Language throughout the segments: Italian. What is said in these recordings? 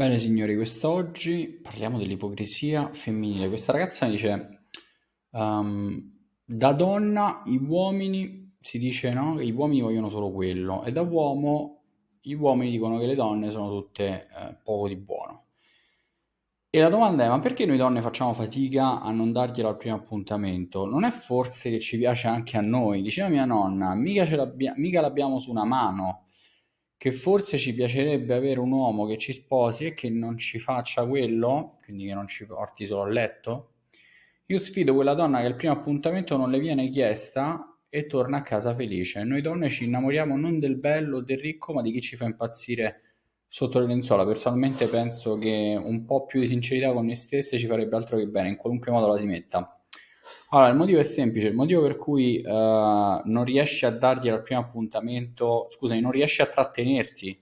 Bene signori, quest'oggi parliamo dell'ipocrisia femminile. Questa ragazza dice, um, da donna gli uomini, si dice no, gli uomini vogliono solo quello, e da uomo gli uomini dicono che le donne sono tutte eh, poco di buono. E la domanda è, ma perché noi donne facciamo fatica a non darglielo al primo appuntamento? Non è forse che ci piace anche a noi? Diceva mia nonna, mica, l'abbia- mica l'abbiamo su una mano che forse ci piacerebbe avere un uomo che ci sposi e che non ci faccia quello, quindi che non ci porti solo a letto. Io sfido quella donna che al primo appuntamento non le viene chiesta e torna a casa felice. Noi donne ci innamoriamo non del bello o del ricco, ma di chi ci fa impazzire sotto le lenzuola. Personalmente penso che un po' più di sincerità con noi stesse ci farebbe altro che bene, in qualunque modo la si metta. Allora, il motivo è semplice, il motivo per cui eh, non riesci a dargli al primo appuntamento, scusami, non riesci a trattenerti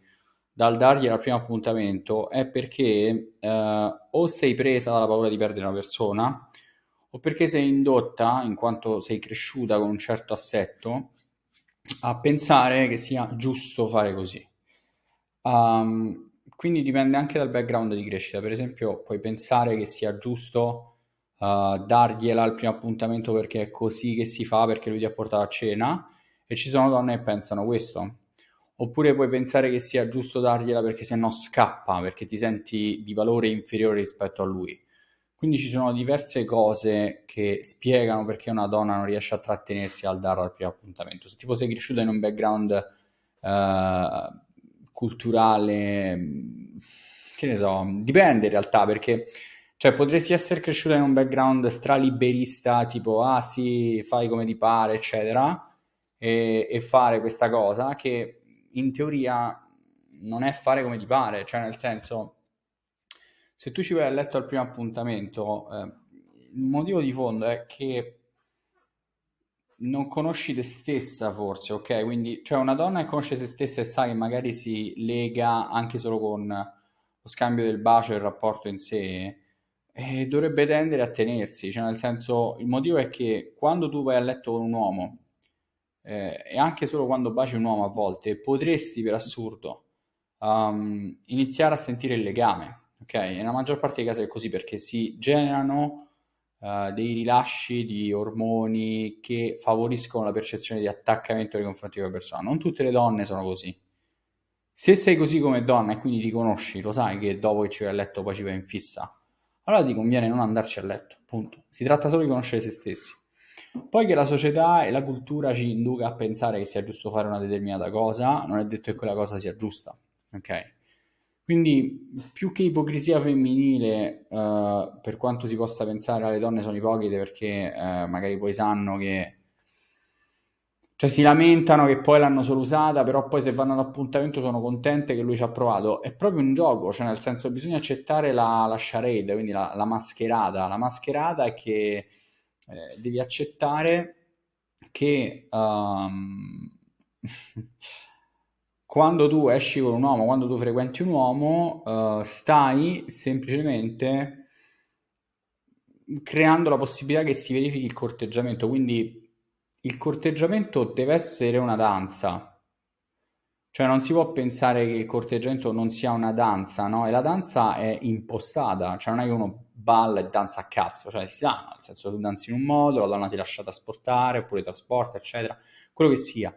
dal dargli al primo appuntamento è perché eh, o sei presa dalla paura di perdere una persona o perché sei indotta, in quanto sei cresciuta con un certo assetto, a pensare che sia giusto fare così. Um, quindi dipende anche dal background di crescita, per esempio puoi pensare che sia giusto uh, dargliela al primo appuntamento perché è così che si fa, perché lui ti ha portato a cena, e ci sono donne che pensano questo. Oppure puoi pensare che sia giusto dargliela perché se no scappa, perché ti senti di valore inferiore rispetto a lui. Quindi ci sono diverse cose che spiegano perché una donna non riesce a trattenersi al darla al primo appuntamento. Se tipo sei cresciuta in un background uh, culturale, che ne so, dipende in realtà perché cioè, potresti essere cresciuta in un background straliberista, tipo, ah sì, fai come ti pare, eccetera, e, e fare questa cosa che in teoria non è fare come ti pare, cioè nel senso, se tu ci vai a letto al primo appuntamento, eh, il motivo di fondo è che non conosci te stessa forse, ok? Quindi, cioè una donna che conosce se stessa e sa che magari si lega anche solo con lo scambio del bacio e il rapporto in sé, eh, dovrebbe tendere a tenersi, cioè nel senso il motivo è che quando tu vai a letto con un uomo eh, e anche solo quando baci un uomo a volte potresti per assurdo um, iniziare a sentire il legame, ok? E nella maggior parte dei casi è così perché si generano Uh, dei rilasci di ormoni che favoriscono la percezione di attaccamento nei confronti di una persona. Non tutte le donne sono così. Se sei così come donna e quindi riconosci, lo sai che dopo che ci vai a letto poi ci vai in fissa, allora ti conviene non andarci a letto, punto. Si tratta solo di conoscere se stessi. Poi che la società e la cultura ci induca a pensare che sia giusto fare una determinata cosa, non è detto che quella cosa sia giusta, ok? Quindi più che ipocrisia femminile, eh, per quanto si possa pensare alle donne sono ipocrite perché eh, magari poi sanno che cioè si lamentano che poi l'hanno solo usata, però poi se vanno all'appuntamento sono contente che lui ci ha provato. È proprio un gioco, cioè nel senso bisogna accettare la, la charade, quindi la, la, mascherata. La mascherata è che eh, devi accettare che um, quando tu esci con un uomo, quando tu frequenti un uomo, uh, stai semplicemente creando la possibilità che si verifichi il corteggiamento. Quindi il corteggiamento deve essere una danza. Cioè non si può pensare che il corteggiamento non sia una danza, no? E la danza è impostata, cioè non è che uno balla e danza a cazzo, cioè si sa, nel senso tu danzi in un modo, la donna si lascia trasportare, oppure trasporta, eccetera, quello che sia.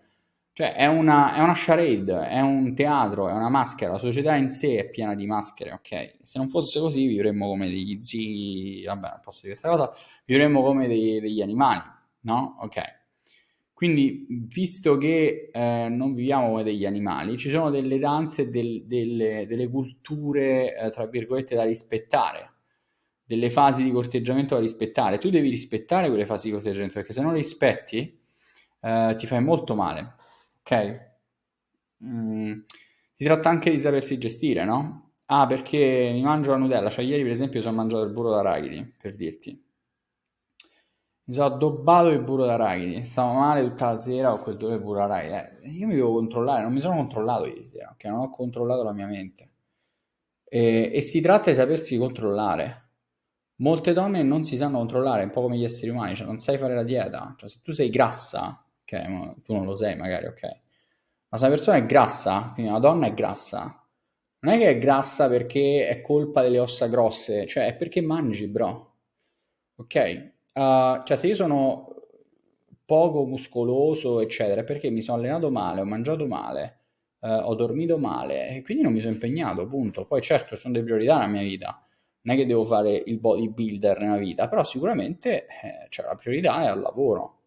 Cioè è una, è una charade, è un teatro, è una maschera, la società in sé è piena di maschere, ok? Se non fosse così vivremmo come degli zii, vabbè, non posso dire questa cosa, vivremmo come dei, degli animali, no? Ok quindi, visto che eh, non viviamo come degli animali, ci sono delle danze, del, delle, delle, culture, eh, tra virgolette, da rispettare, delle fasi di corteggiamento da rispettare. Tu devi rispettare quelle fasi di corteggiamento, perché se non le rispetti eh, ti fai molto male, ok? Mm. Si tratta anche di sapersi gestire, no? Ah, perché mi mangio la Nutella, cioè ieri per esempio sono mangiato il burro d'arachidi, per dirti mi sono addobbato il burro d'arachidi, stavo male tutta la sera, ho quel dolore burro d'arachidi. Eh, io mi devo controllare, non mi sono controllato ieri sera, che non ho controllato la mia mente. E, e, si tratta di sapersi controllare. Molte donne non si sanno controllare, un po' come gli esseri umani, cioè non sai fare la dieta. Cioè se tu sei grassa, ok, tu non lo sei magari, ok, ma se una persona è grassa, quindi una donna è grassa, non è che è grassa perché è colpa delle ossa grosse, cioè è perché mangi, bro. Ok? Uh, cioè, se io sono poco muscoloso, eccetera, perché mi sono allenato male, ho mangiato male, eh, ho dormito male e quindi non mi sono impegnato, punto. Poi certo sono delle priorità nella mia vita, non è che devo fare il bodybuilder nella vita, però sicuramente eh, cioè, la priorità è al lavoro.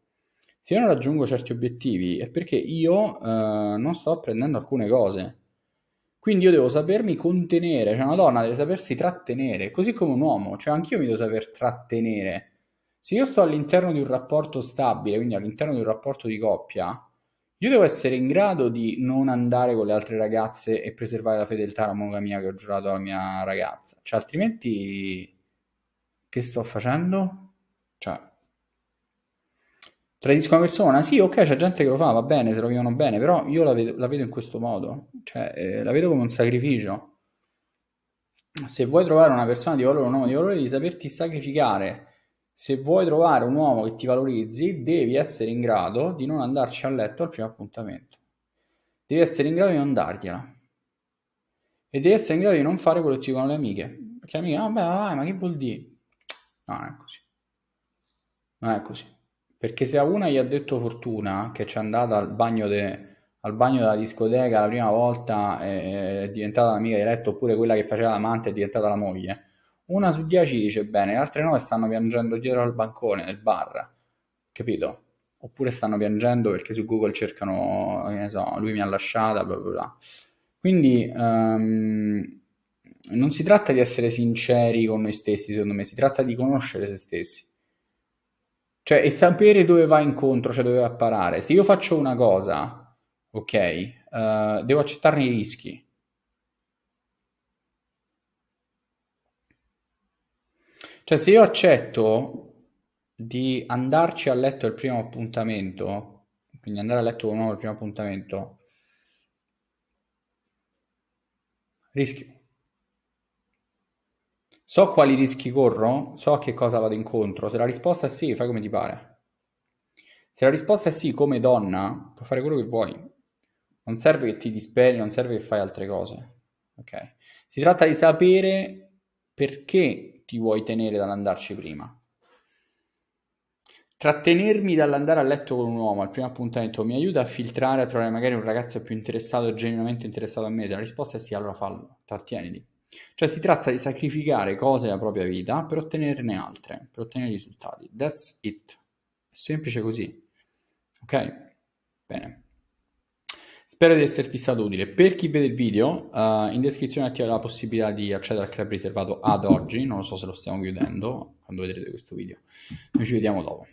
Se io non raggiungo certi obiettivi è perché io eh, non sto apprendendo alcune cose. Quindi io devo sapermi contenere, cioè una donna deve sapersi trattenere, così come un uomo, cioè anch'io mi devo saper trattenere se io sto all'interno di un rapporto stabile, quindi all'interno di un rapporto di coppia, io devo essere in grado di non andare con le altre ragazze e preservare la fedeltà alla monogamia che ho giurato alla mia ragazza. Cioè, altrimenti che sto facendo? Cioè, tradisco una persona? Sì, ok, c'è gente che lo fa, va bene, se lo vivono bene, però io la vedo, la vedo in questo modo. Cioè, eh, la vedo come un sacrificio. Se vuoi trovare una persona di valore, un uomo di valore, devi saperti sacrificare se vuoi trovare un uomo che ti valorizzi, devi essere in grado di non andarci a letto al primo appuntamento. Devi essere in grado di non dargliela. E devi essere in grado di non fare quello che ti dicono le amiche. Perché amiche, vabbè, ah, vai, ma che vuol dire? No, non è così. Non è così. Perché se a una gli ha detto fortuna che c'è andata al bagno, de, al bagno della discoteca la prima volta eh, è diventata l'amica di letto oppure quella che faceva l'amante è diventata la moglie, una su dieci dice bene, le altre nove stanno piangendo dietro al bancone nel bar, capito? Oppure stanno piangendo perché su Google cercano, che ne so, lui mi ha lasciata, bla bla bla. Quindi um, non si tratta di essere sinceri con noi stessi, secondo me, si tratta di conoscere se stessi. Cioè, e sapere dove va incontro, cioè dove va a parare. Se io faccio una cosa, ok, uh, devo accettarne i rischi Cioè, se io accetto di andarci a letto il primo appuntamento, quindi andare a letto con un uomo il primo appuntamento, rischio. So quali rischi corro, so a che cosa vado incontro. Se la risposta è sì, fai come ti pare. Se la risposta è sì, come donna, puoi fare quello che vuoi. Non serve che ti disperi, non serve che fai altre cose. Ok? Si tratta di sapere perché ti vuoi tenere dall'andarci prima. Trattenermi dall'andare a letto con un uomo al primo appuntamento mi aiuta a filtrare, a trovare magari un ragazzo più interessato, genuinamente interessato a me. Se la risposta è sì, allora fallo, trattieniti. Cioè si tratta di sacrificare cose della propria vita per ottenerne altre, per ottenere risultati. That's it. semplice così. Ok? Bene. Spero di esserti stato utile. Per chi vede il video, uh, in descrizione attiva la possibilità di accedere al club riservato ad oggi. Non so se lo stiamo chiudendo quando vedrete questo video. Noi ci vediamo dopo.